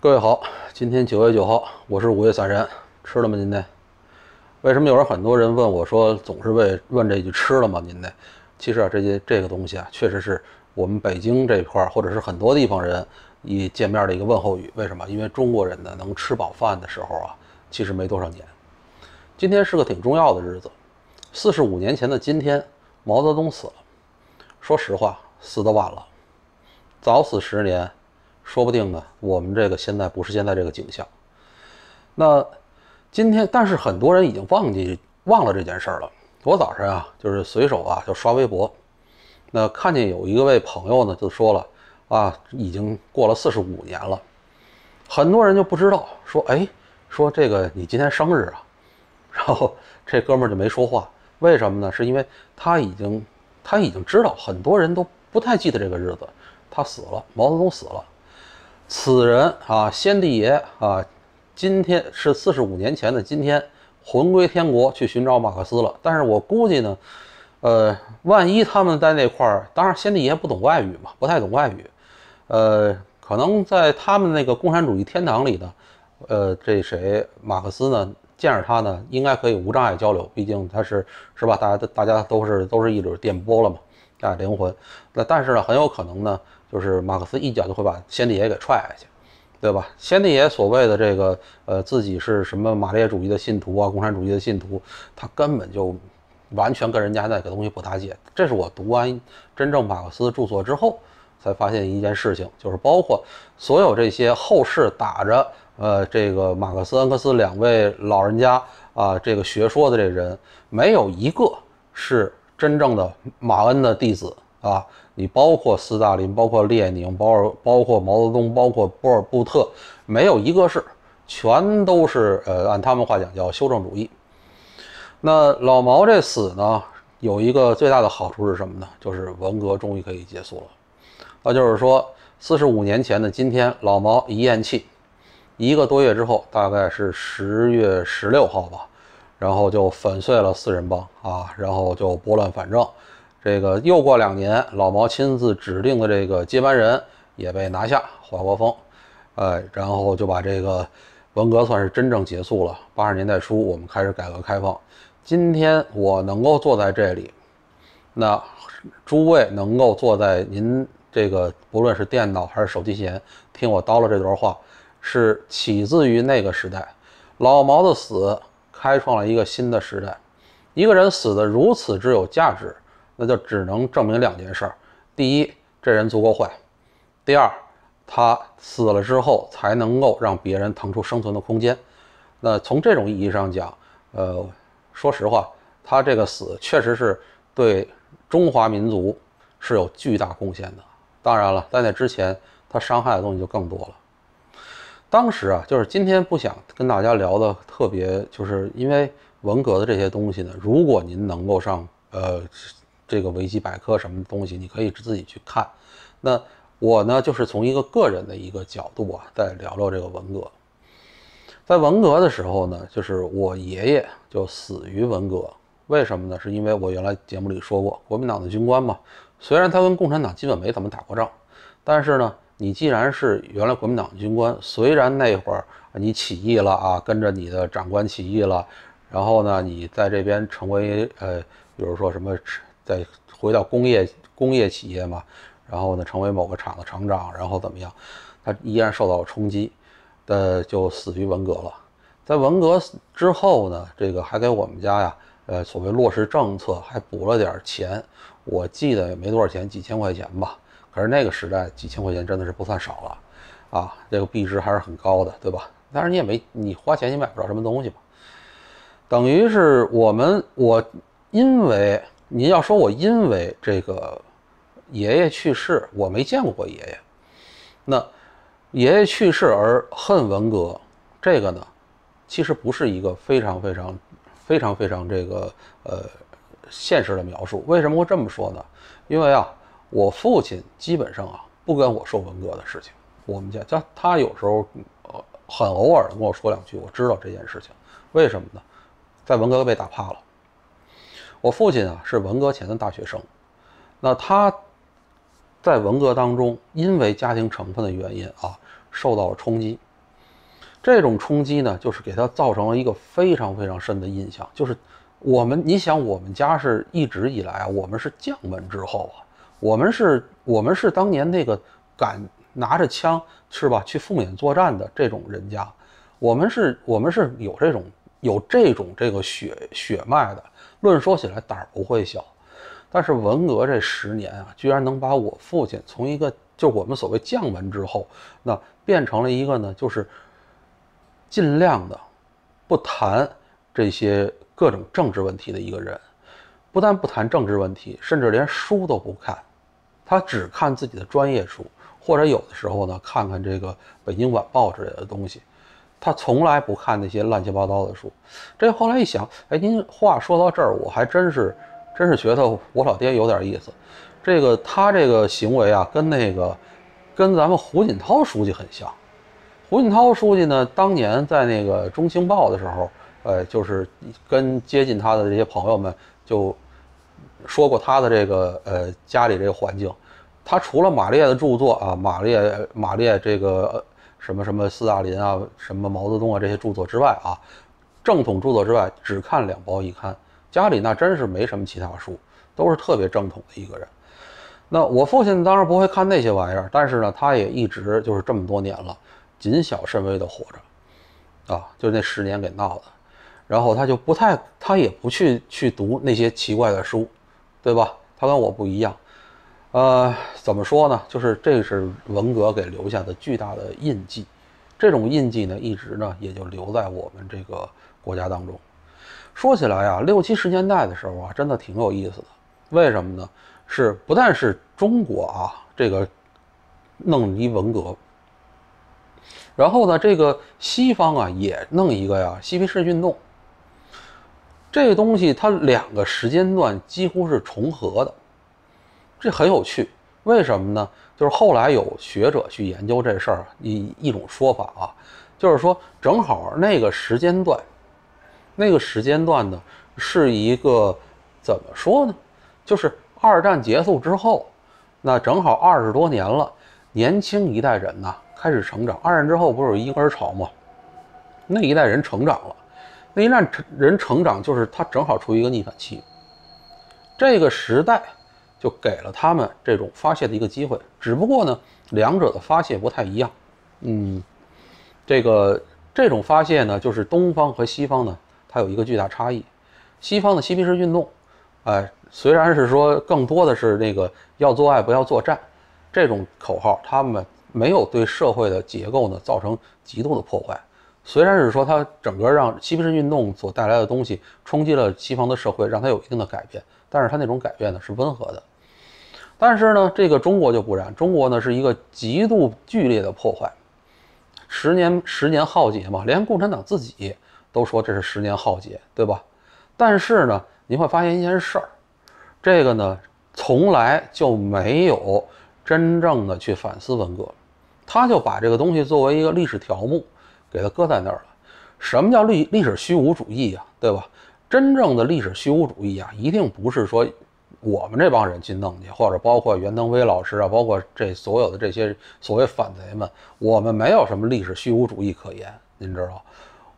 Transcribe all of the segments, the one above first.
各位好，今天九月九号，我是五月散人，吃了吗？您呢？为什么有人很多人问我说，总是问问这句“吃了吗？”您呢？其实啊，这些这个东西啊，确实是我们北京这块儿，或者是很多地方人一见面的一个问候语。为什么？因为中国人呢，能吃饱饭的时候啊，其实没多少年。今天是个挺重要的日子，四十五年前的今天，毛泽东死了。说实话，死的晚了，早死十年。说不定呢，我们这个现在不是现在这个景象。那今天，但是很多人已经忘记忘了这件事儿了。我早晨啊，就是随手啊就刷微博，那看见有一位朋友呢，就说了啊，已经过了四十五年了，很多人就不知道说哎，说这个你今天生日啊，然后这哥们儿就没说话。为什么呢？是因为他已经他已经知道很多人都不太记得这个日子，他死了，毛泽东死了。此人啊，先帝爷啊，今天是四十五年前的今天，魂归天国去寻找马克思了。但是我估计呢，呃，万一他们在那块儿，当然先帝爷不懂外语嘛，不太懂外语，呃，可能在他们那个共产主义天堂里的，呃，这谁马克思呢，见着他呢，应该可以无障碍交流，毕竟他是是吧，大家大家都是都是一缕电波了嘛。啊，灵魂，那但是呢，很有可能呢，就是马克思一脚就会把先帝爷给踹下去，对吧？先帝爷所谓的这个呃，自己是什么马列主义的信徒啊，共产主义的信徒，他根本就完全跟人家那个东西不搭界。这是我读完真正马克思著作之后才发现一件事情，就是包括所有这些后世打着呃这个马克思恩格斯两位老人家啊这个学说的这人，没有一个是。真正的马恩的弟子啊，你包括斯大林，包括列宁，包括包括毛泽东，包括波尔布特，没有一个是，全都是呃，按他们话讲叫修正主义。那老毛这死呢，有一个最大的好处是什么呢？就是文革终于可以结束了。那就是说，四十五年前的今天，老毛一咽气，一个多月之后，大概是十月十六号吧。然后就粉碎了四人帮啊，然后就拨乱反正。这个又过两年，老毛亲自指定的这个接班人也被拿下华国锋，哎，然后就把这个文革算是真正结束了。八十年代初，我们开始改革开放。今天我能够坐在这里，那诸位能够坐在您这个不论是电脑还是手机前听我叨唠这段话，是起自于那个时代，老毛的死。开创了一个新的时代。一个人死的如此之有价值，那就只能证明两件事儿：第一，这人足够坏；第二，他死了之后才能够让别人腾出生存的空间。那从这种意义上讲，呃，说实话，他这个死确实是对中华民族是有巨大贡献的。当然了，在那之前，他伤害的东西就更多了。当时啊，就是今天不想跟大家聊的特别，就是因为文革的这些东西呢。如果您能够上呃这个维基百科什么东西，你可以自己去看。那我呢，就是从一个个人的一个角度啊，再聊聊这个文革。在文革的时候呢，就是我爷爷就死于文革。为什么呢？是因为我原来节目里说过，国民党的军官嘛，虽然他跟共产党基本没怎么打过仗，但是呢。你既然是原来国民党军官，虽然那会儿你起义了啊，跟着你的长官起义了，然后呢，你在这边成为呃，比如说什么，在回到工业工业企业嘛，然后呢，成为某个厂的厂长，然后怎么样？他依然受到冲击，呃，就死于文革了。在文革之后呢，这个还给我们家呀，呃，所谓落实政策，还补了点钱，我记得也没多少钱，几千块钱吧。而那个时代几千块钱真的是不算少了，啊，这个币值还是很高的，对吧？但是你也没你花钱你买不着什么东西嘛，等于是我们我因为你要说我因为这个爷爷去世，我没见过过爷爷，那爷爷去世而恨文革这个呢，其实不是一个非常非常非常非常这个呃现实的描述。为什么会这么说呢？因为啊。我父亲基本上啊不跟我说文革的事情，我们家家他有时候呃很偶尔跟我说两句，我知道这件事情，为什么呢？在文革被打怕了。我父亲啊是文革前的大学生，那他在文革当中因为家庭成分的原因啊受到了冲击，这种冲击呢就是给他造成了一个非常非常深的印象，就是我们你想我们家是一直以来啊我们是将门之后啊。我们是，我们是当年那个敢拿着枪是吧去赴险作战的这种人家，我们是，我们是有这种有这种这个血血脉的。论说起来胆不会小，但是文革这十年啊，居然能把我父亲从一个就我们所谓将门之后，那变成了一个呢，就是尽量的不谈这些各种政治问题的一个人，不但不谈政治问题，甚至连书都不看。他只看自己的专业书，或者有的时候呢，看看这个《北京晚报》之类的东西，他从来不看那些乱七八糟的书。这后来一想，哎，您话说到这儿，我还真是，真是觉得我老爹有点意思。这个他这个行为啊，跟那个，跟咱们胡锦涛书记很像。胡锦涛书记呢，当年在那个《中青报》的时候，呃，就是跟接近他的这些朋友们就。说过他的这个呃家里这个环境，他除了马列的著作啊，马列马列这个什么什么斯大林啊，什么毛泽东啊这些著作之外啊，正统著作之外只看两包一刊，家里那真是没什么其他书，都是特别正统的一个人。那我父亲当然不会看那些玩意儿，但是呢，他也一直就是这么多年了，谨小慎微的活着，啊，就那十年给闹的，然后他就不太，他也不去去读那些奇怪的书。对吧？他跟我不一样，呃，怎么说呢？就是这是文革给留下的巨大的印记，这种印记呢，一直呢也就留在我们这个国家当中。说起来啊，六七十年代的时候啊，真的挺有意思的。为什么呢？是不但是中国啊，这个弄一文革，然后呢，这个西方啊也弄一个呀，嬉皮士运动。这东西它两个时间段几乎是重合的，这很有趣。为什么呢？就是后来有学者去研究这事儿，一一种说法啊，就是说正好那个时间段，那个时间段呢是一个怎么说呢？就是二战结束之后，那正好二十多年了，年轻一代人呢开始成长。二战之后不是婴儿潮吗？那一代人成长了。那让人人成长，就是他正好处于一个逆反期。这个时代就给了他们这种发泄的一个机会。只不过呢，两者的发泄不太一样。嗯，这个这种发泄呢，就是东方和西方呢，它有一个巨大差异。西方的嬉皮士运动，哎，虽然是说更多的是那个要做爱不要作战这种口号，他们没有对社会的结构呢造成极度的破坏。虽然是说，它整个让西皮式运动所带来的东西冲击了西方的社会，让它有一定的改变，但是它那种改变呢是温和的。但是呢，这个中国就不然，中国呢是一个极度剧烈的破坏，十年十年浩劫嘛，连共产党自己都说这是十年浩劫，对吧？但是呢，你会发现一件事儿，这个呢从来就没有真正的去反思文革，他就把这个东西作为一个历史条目。给它搁在那儿了，什么叫历历史虚无主义啊，对吧？真正的历史虚无主义啊，一定不是说我们这帮人去弄去，或者包括袁腾飞老师啊，包括这所有的这些所谓反贼们，我们没有什么历史虚无主义可言，您知道，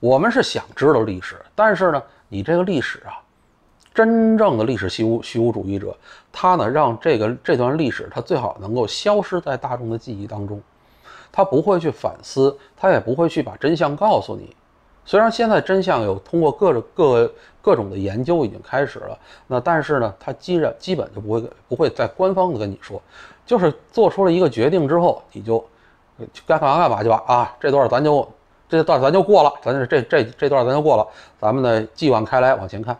我们是想知道历史，但是呢，你这个历史啊，真正的历史虚无虚无主义者，他呢，让这个这段历史，他最好能够消失在大众的记忆当中。他不会去反思，他也不会去把真相告诉你。虽然现在真相有通过各种各各种的研究已经开始了，那但是呢，他基着基本就不会不会再官方的跟你说，就是做出了一个决定之后，你就该干嘛干嘛去吧。啊，这段咱就这段咱就过了，咱这这这段咱就过了，咱们呢继往开来往前看。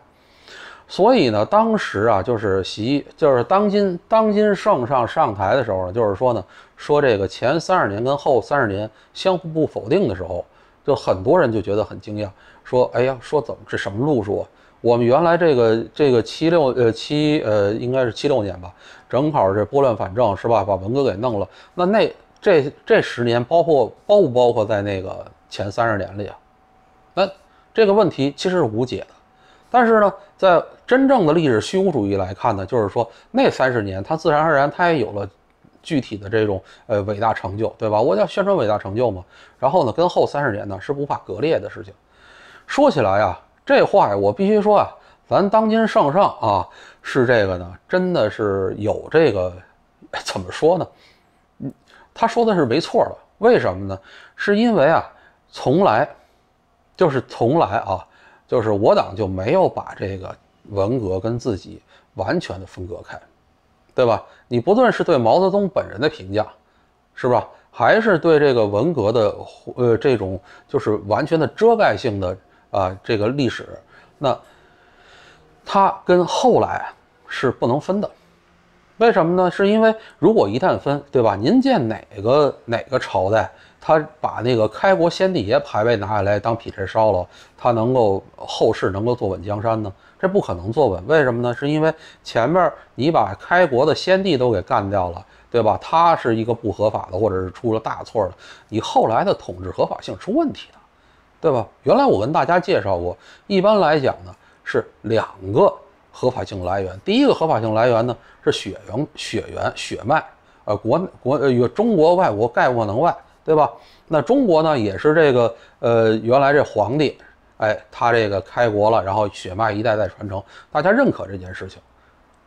所以呢，当时啊，就是习，就是当今当今圣上上台的时候呢，就是说呢，说这个前三十年跟后三十年相互不否定的时候，就很多人就觉得很惊讶，说，哎呀，说怎么这什么路数啊？我们原来这个这个七六呃七呃应该是七六年吧，正好这拨乱反正，是吧？把文革给弄了，那那这这十年包括包不包括在那个前三十年里啊？那这个问题其实是无解的，但是呢，在真正的历史虚无主义来看呢，就是说那三十年，他自然而然，他也有了具体的这种呃伟大成就，对吧？我叫宣传伟大成就嘛。然后呢，跟后三十年呢是无法割裂的事情。说起来啊，这话呀，我必须说啊，咱当今圣上啊是这个呢，真的是有这个 怎么说呢？嗯，他说的是没错的。为什么呢？是因为啊，从来就是从来啊，就是我党就没有把这个。文革跟自己完全的分隔开，对吧？你不论是对毛泽东本人的评价，是吧？还是对这个文革的，呃，这种就是完全的遮盖性的啊，这个历史，那它跟后来是不能分的。为什么呢？是因为如果一旦分，对吧？您见哪个哪个朝代？他把那个开国先帝爷牌位拿下来当劈柴烧了，他能够后世能够坐稳江山呢？这不可能坐稳，为什么呢？是因为前面你把开国的先帝都给干掉了，对吧？他是一个不合法的，或者是出了大错的，你后来的统治合法性出问题了，对吧？原来我跟大家介绍过，一般来讲呢是两个合法性来源，第一个合法性来源呢是血缘、血缘、血脉，呃，国国呃，中国、外国概莫能外。对吧？那中国呢，也是这个，呃，原来这皇帝，哎，他这个开国了，然后血脉一代代传承，大家认可这件事情。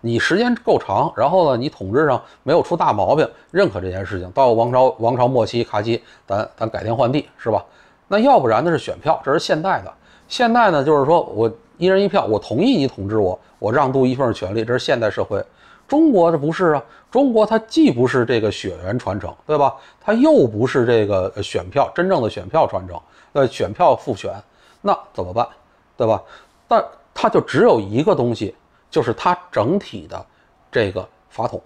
你时间够长，然后呢，你统治上没有出大毛病，认可这件事情。到王朝王朝末期，咔叽，咱咱改天换地，是吧？那要不然呢是选票，这是现代的。现代呢，就是说我一人一票，我同意你统治我，我让渡一份权利，这是现代社会。中国这不是啊，中国它既不是这个血缘传承，对吧？它又不是这个选票真正的选票传承，呃，选票复选，那怎么办，对吧？但它就只有一个东西，就是它整体的这个法统。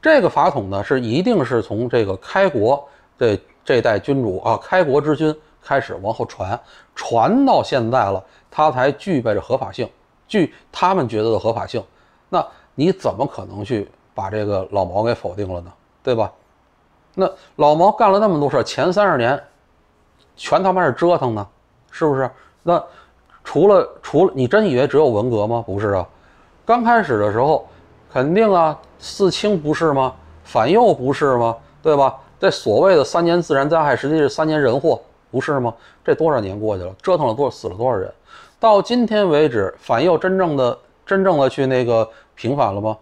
这个法统呢，是一定是从这个开国这这代君主啊，开国之君开始往后传，传到现在了，它才具备着合法性，据他们觉得的合法性。那你怎么可能去把这个老毛给否定了呢？对吧？那老毛干了那么多事儿，前三十年全他妈是折腾呢，是不是？那除了除了你真以为只有文革吗？不是啊，刚开始的时候肯定啊，四清不是吗？反右不是吗？对吧？这所谓的三年自然灾害，实际是三年人祸，不是吗？这多少年过去了，折腾了多少，死了多少人？到今天为止，反右真正的真正的去那个。平反了吗？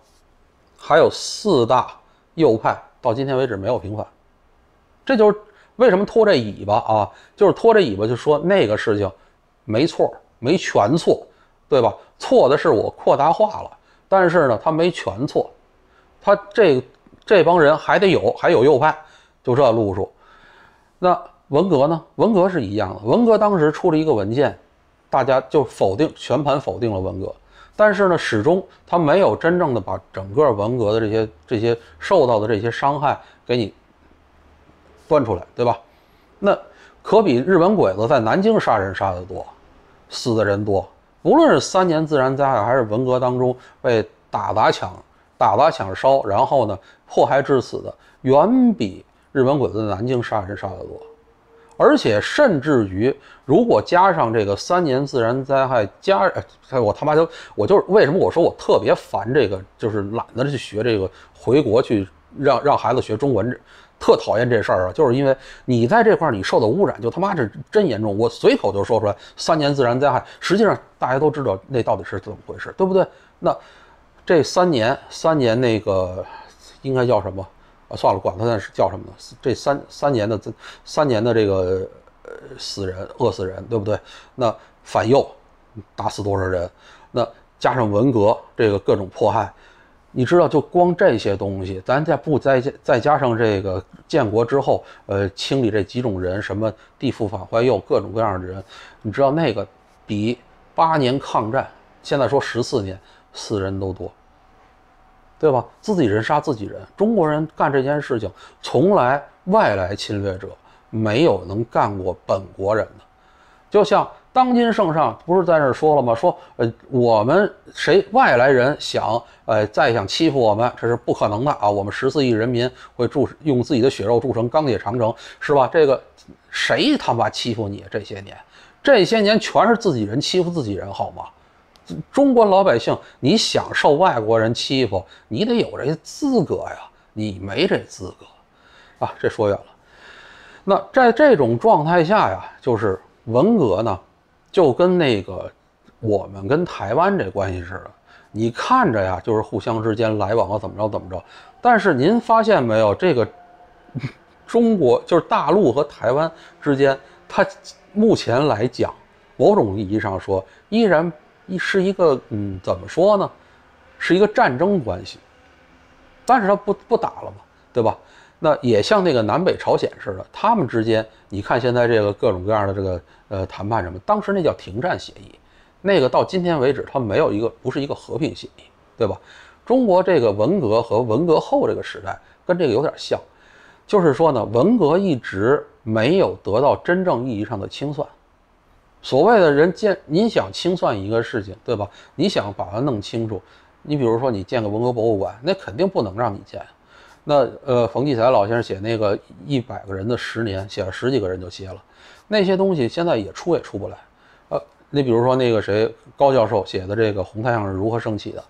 还有四大右派到今天为止没有平反，这就是为什么拖这尾巴啊，就是拖这尾巴就说那个事情没错，没全错，对吧？错的是我扩大化了，但是呢，他没全错，他这这帮人还得有，还有右派，就这路数。那文革呢？文革是一样的，文革当时出了一个文件，大家就否定全盘否定了文革。但是呢，始终他没有真正的把整个文革的这些这些受到的这些伤害给你端出来，对吧？那可比日本鬼子在南京杀人杀得多，死的人多。无论是三年自然灾害，还是文革当中被打砸抢、打砸抢烧，然后呢迫害致死的，远比日本鬼子在南京杀人杀得多。而且甚至于，如果加上这个三年自然灾害，加他我他妈就我就是为什么我说我特别烦这个，就是懒得去学这个，回国去让让孩子学中文，特讨厌这事儿啊，就是因为你在这块儿你受到污染，就他妈是真严重。我随口就说出来，三年自然灾害，实际上大家都知道那到底是怎么回事，对不对？那这三年三年那个应该叫什么？啊，算了，管他那是叫什么呢？这三三年的这三年的这个呃死人饿死人，对不对？那反右打死多少人？那加上文革这个各种迫害，你知道就光这些东西，咱再不再加再加上这个建国之后，呃，清理这几种人，什么地富反坏右各种各样的人，你知道那个比八年抗战现在说十四年死人都多。对吧？自己人杀自己人，中国人干这件事情，从来外来侵略者没有能干过本国人的。就像当今圣上不是在那儿说了吗？说，呃，我们谁外来人想，呃，再想欺负我们，这是不可能的啊！我们十四亿人民会铸用自己的血肉铸成钢铁长城，是吧？这个谁他妈欺负你？这些年，这些年全是自己人欺负自己人，好吗？中国老百姓，你想受外国人欺负，你得有这资格呀！你没这资格，啊，这说远了。那在这种状态下呀，就是文革呢，就跟那个我们跟台湾这关系似的。你看着呀，就是互相之间来往了，怎么着怎么着。但是您发现没有，这个 中国就是大陆和台湾之间，它目前来讲，某种意义上说，依然。一是一个嗯，怎么说呢，是一个战争关系，但是他不不打了嘛，对吧？那也像那个南北朝鲜似的，他们之间，你看现在这个各种各样的这个呃谈判什么，当时那叫停战协议，那个到今天为止，他没有一个不是一个和平协议，对吧？中国这个文革和文革后这个时代跟这个有点像，就是说呢，文革一直没有得到真正意义上的清算。所谓的人建，你想清算一个事情，对吧？你想把它弄清楚。你比如说，你建个文革博物馆，那肯定不能让你建。那呃，冯骥才老先生写那个一百个人的十年，写了十几个人就歇了。那些东西现在也出也出不来。呃，你比如说那个谁高教授写的这个《红太阳是如何升起的》，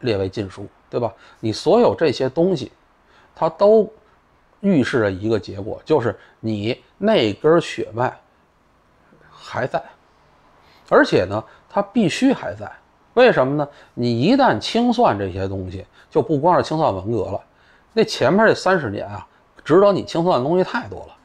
列为禁书，对吧？你所有这些东西，它都预示着一个结果，就是你那根血脉。还在，而且呢，它必须还在。为什么呢？你一旦清算这些东西，就不光是清算文革了，那前面这三十年啊，值得你清算的东西太多了。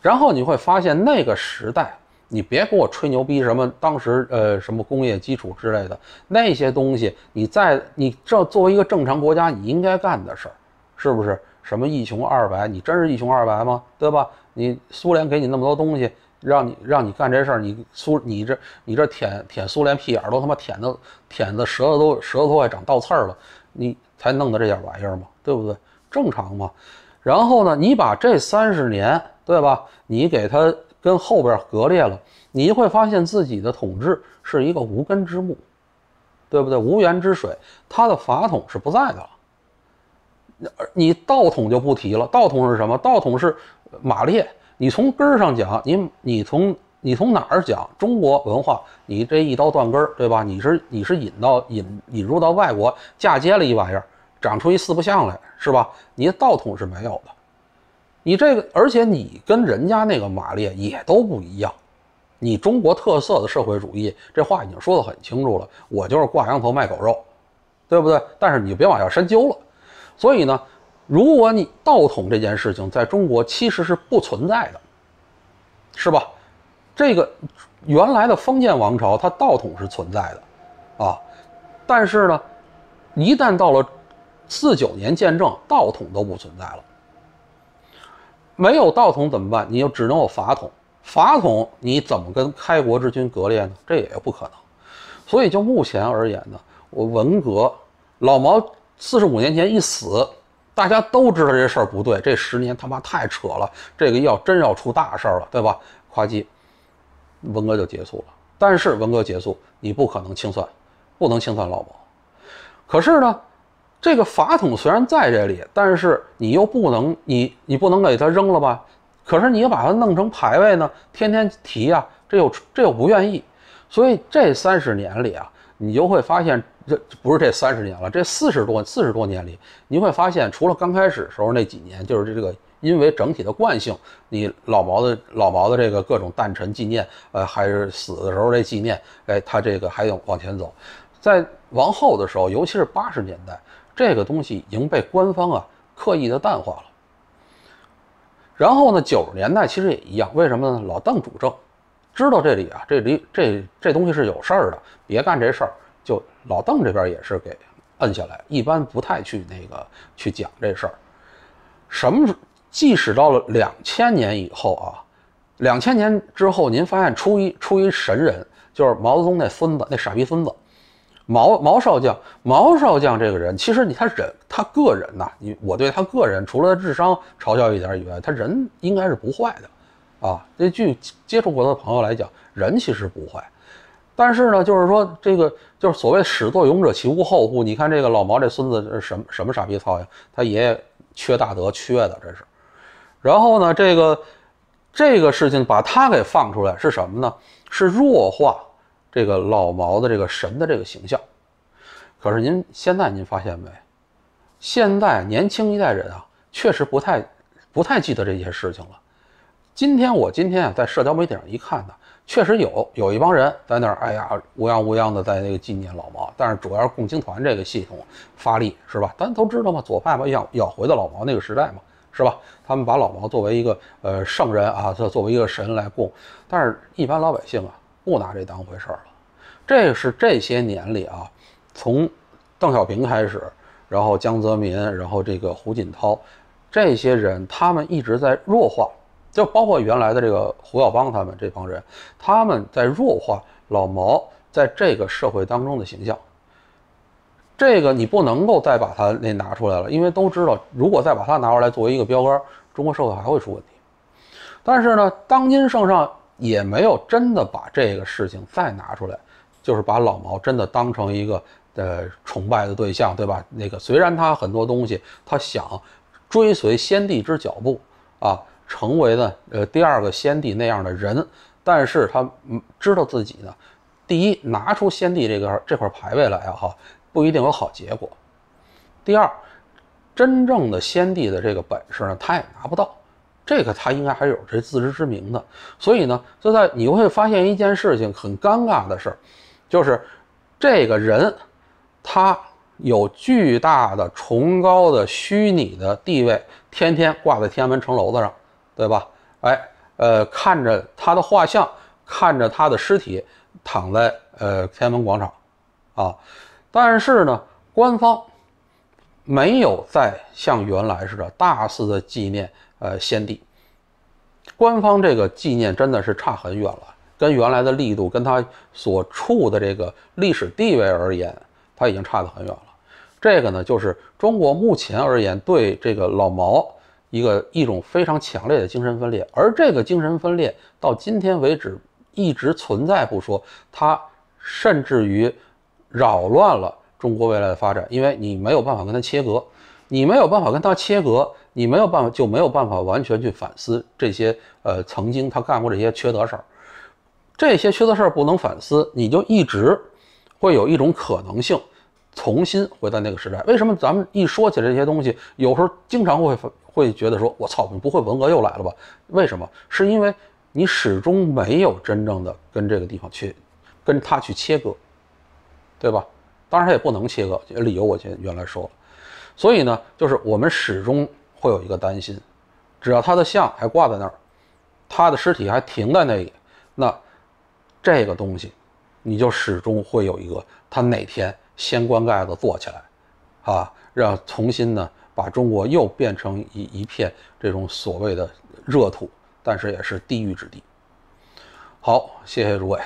然后你会发现，那个时代，你别给我吹牛逼，什么当时呃什么工业基础之类的那些东西，你在你这作为一个正常国家，你应该干的事儿，是不是？什么一穷二白，你真是一穷二白吗？对吧？你苏联给你那么多东西。让你让你干这事儿，你苏你这你这舔舔苏联屁眼都他妈舔的舔的舌头都舌头都快长倒刺儿了，你才弄的这点玩意儿嘛，对不对？正常嘛。然后呢，你把这三十年对吧，你给他跟后边割裂了，你会发现自己的统治是一个无根之木，对不对？无源之水，他的法统是不在的了。而你道统就不提了，道统是什么？道统是马列。你从根儿上讲，你你从你从哪儿讲中国文化？你这一刀断根儿，对吧？你是你是引到引引入到外国，嫁接了一玩意儿，长出一四不像来，是吧？你道统是没有的，你这个而且你跟人家那个马列也都不一样，你中国特色的社会主义这话已经说得很清楚了，我就是挂羊头卖狗肉，对不对？但是你别往下深究了，所以呢。如果你道统这件事情在中国其实是不存在的，是吧？这个原来的封建王朝它道统是存在的，啊，但是呢，一旦到了四九年建政，道统都不存在了，没有道统怎么办？你就只能有法统，法统你怎么跟开国之君割裂呢？这也不可能。所以就目前而言呢，我文革老毛四十五年前一死。大家都知道这事儿不对，这十年他妈太扯了。这个要真要出大事儿了，对吧？夸叽，文革就结束了。但是文革结束，你不可能清算，不能清算老毛。可是呢，这个法统虽然在这里，但是你又不能，你你不能给他扔了吧？可是你要把它弄成排位呢，天天提啊，这又这又不愿意。所以这三十年里啊，你就会发现。这不是这三十年了，这四十多四十多年里，你会发现，除了刚开始时候那几年，就是这这个因为整体的惯性，你老毛的老毛的这个各种诞辰纪念，呃，还是死的时候这纪念，哎，他这个还有往前走，在往后的时候，尤其是八十年代，这个东西已经被官方啊刻意的淡化了。然后呢，九十年代其实也一样，为什么呢？老邓主政，知道这里啊，这里这这东西是有事儿的，别干这事儿。就老邓这边也是给摁下来，一般不太去那个去讲这事儿。什么？即使到了两千年以后啊，两千年之后，您发现出一出一神人，就是毛泽东那孙子那傻逼孙子，毛毛少将，毛少将这个人，其实你他人他个人呐，你我对他个人除了智商嘲笑一点以外，他人应该是不坏的啊。这据接触过的朋友来讲，人其实不坏。但是呢，就是说这个就是所谓始作俑者其无后乎？你看这个老毛这孙子是什么什么傻逼操呀？他爷爷缺大德，缺的这是。然后呢，这个这个事情把他给放出来是什么呢？是弱化这个老毛的这个神的这个形象。可是您现在您发现没？现在年轻一代人啊，确实不太不太记得这些事情了。今天我今天啊，在社交媒体上一看呢。确实有有一帮人在那儿，哎呀，乌央乌央的在那个纪念老毛，但是主要是共青团这个系统发力，是吧？大家都知道嘛，左派嘛，要要回到老毛那个时代嘛，是吧？他们把老毛作为一个呃圣人啊，他作为一个神来供，但是一般老百姓啊，不拿这当回事了。这是这些年里啊，从邓小平开始，然后江泽民，然后这个胡锦涛，这些人他们一直在弱化。就包括原来的这个胡耀邦他们这帮人，他们在弱化老毛在这个社会当中的形象。这个你不能够再把它那拿出来了，因为都知道，如果再把它拿出来作为一个标杆，中国社会还会出问题。但是呢，当今圣上也没有真的把这个事情再拿出来，就是把老毛真的当成一个呃崇拜的对象，对吧？那个虽然他很多东西他想追随先帝之脚步啊。成为呢，呃，第二个先帝那样的人，但是他知道自己呢，第一，拿出先帝这个这块牌位来哈，不一定有好结果；第二，真正的先帝的这个本事呢，他也拿不到，这个他应该还有这自知之明的。所以呢，就在你会发现一件事情很尴尬的事儿，就是这个人他有巨大的、崇高的、虚拟的地位，天天挂在天安门城楼子上。对吧？哎，呃，看着他的画像，看着他的尸体躺在呃天安门广场，啊，但是呢，官方没有再像原来似的大肆的纪念呃先帝，官方这个纪念真的是差很远了，跟原来的力度，跟他所处的这个历史地位而言，他已经差得很远了。这个呢，就是中国目前而言对这个老毛。一个一种非常强烈的精神分裂，而这个精神分裂到今天为止一直存在不说，它甚至于扰乱了中国未来的发展，因为你没有办法跟它切割，你没有办法跟它切割，你没有办法就没有办法完全去反思这些呃曾经他干过这些缺德事儿，这些缺德事儿不能反思，你就一直会有一种可能性。重新回到那个时代，为什么咱们一说起这些东西，有时候经常会会觉得说：“我操，你不会文革又来了吧？”为什么？是因为你始终没有真正的跟这个地方去，跟他去切割，对吧？当然也不能切割，理由我前原来说了。所以呢，就是我们始终会有一个担心：只要他的像还挂在那儿，他的尸体还停在那里，那这个东西，你就始终会有一个他哪天。掀棺盖子坐起来，啊，让重新呢把中国又变成一一片这种所谓的热土，但是也是地狱之地。好，谢谢诸位。